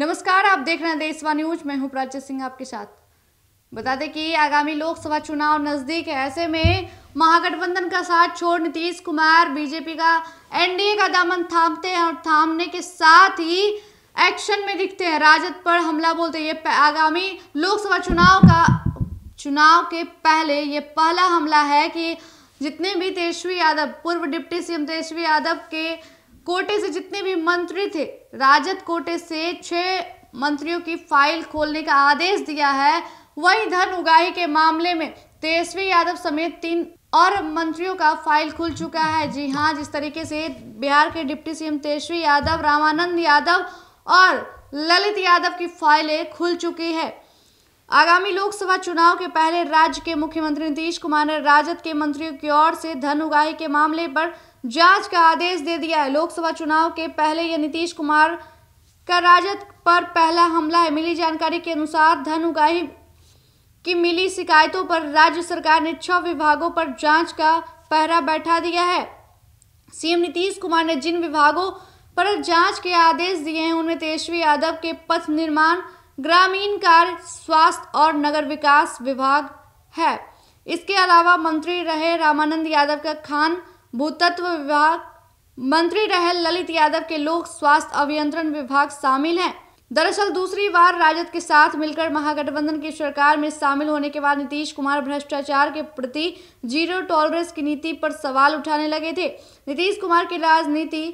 नमस्कार आप देख रहे हैं देशवा न्यूज मैं हूं प्राची सिंह आपके साथ बता दें कि आगामी लोकसभा चुनाव नजदीक है ऐसे में महागठबंधन का साथ छोड़ नीतीश कुमार बीजेपी का एनडीए का दामन थामते हैं और थामने के साथ ही एक्शन में दिखते हैं राजद पर हमला बोलते हैं ये आगामी लोकसभा चुनाव का चुनाव के पहले ये पहला हमला है कि जितने भी तेजस्वी यादव पूर्व डिप्टी सीएम तेजस्वी यादव के कोटे से जितने भी मंत्री थे राजद कोटे से छह मंत्रियों की फाइल खोलने का आदेश दिया है वही धन उगाही के मामले में तेजस्वी यादव समेत तीन और मंत्रियों का फाइल खुल चुका है जी हाँ जिस तरीके से बिहार के डिप्टी सीएम तेजस्वी यादव रामानंद यादव और ललित यादव की फाइलें खुल चुकी है आगामी लोकसभा चुनाव के पहले राज्य के मुख्यमंत्री नीतीश कुमार ने राजद के मंत्रियों की ओर से धन उगाही के मामले पर जांच का आदेश दे दिया है लोकसभा चुनाव के पहले यह नीतीश कुमार का राजद पर पहला हमला है मिली जानकारी के अनुसार धन उगाही की मिली शिकायतों पर राज्य सरकार ने छह विभागों पर जांच का पहरा बैठा दिया है सीएम नीतीश कुमार ने जिन विभागों पर जांच के आदेश दिए हैं उनमें तेजस्वी यादव के पथ निर्माण ग्रामीण कार्य स्वास्थ्य और नगर विकास विभाग है इसके अलावा मंत्री रहे रामानंद यादव का खान भूतत्व विभाग मंत्री रहे ललित यादव के लोक स्वास्थ्य अभियंत्रण विभाग शामिल हैं दरअसल दूसरी बार राजद के साथ मिलकर महागठबंधन की सरकार में शामिल होने के बाद नीतीश कुमार भ्रष्टाचार के प्रति जीरो टॉलरेंस की नीति पर सवाल उठाने लगे थे नीतीश कुमार की राजनीति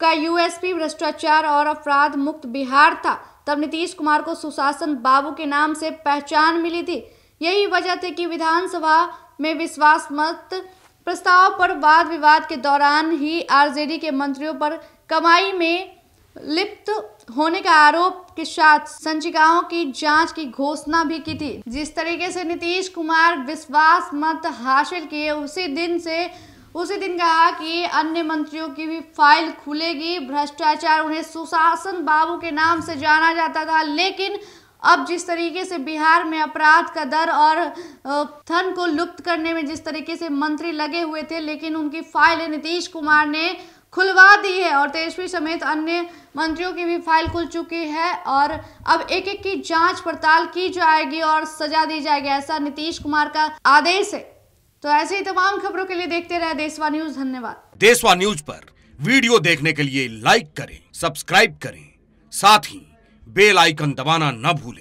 का यूएसपी भ्रष्टाचार और अपराध मुक्त बिहार था तब नीतीश कुमार को सुशासन बाबू के नाम से पहचान मिली थी यही वजह थी कि विधानसभा में विश्वास मत प्रस्ताव पर वाद विवाद के दौरान ही आरजेडी के मंत्रियों पर कमाई में लिप्त होने का आरोप के साथ संचिकाओं की जांच की घोषणा भी की थी जिस तरीके से नीतीश कुमार विश्वास मत हासिल किए उसी दिन से उसी दिन कहा कि अन्य मंत्रियों की भी फाइल खुलेगी भ्रष्टाचार उन्हें सुशासन बाबू के नाम से जाना जाता था लेकिन अब जिस तरीके से बिहार में अपराध का दर और थन को लुप्त करने में जिस तरीके से मंत्री लगे हुए थे लेकिन उनकी फाइल नीतीश कुमार ने खुलवा दी है और तेजस्वी समेत अन्य मंत्रियों की भी फाइल खुल चुकी है और अब एक एक की जांच पड़ताल की जाएगी और सजा दी जाएगी ऐसा नीतीश कुमार का आदेश है तो ऐसे ही तमाम खबरों के लिए देखते रहे देशवा न्यूज धन्यवाद देशवा न्यूज पर वीडियो देखने के लिए लाइक करें सब्सक्राइब करें साथ ही बेल आइकन दबाना न भूलें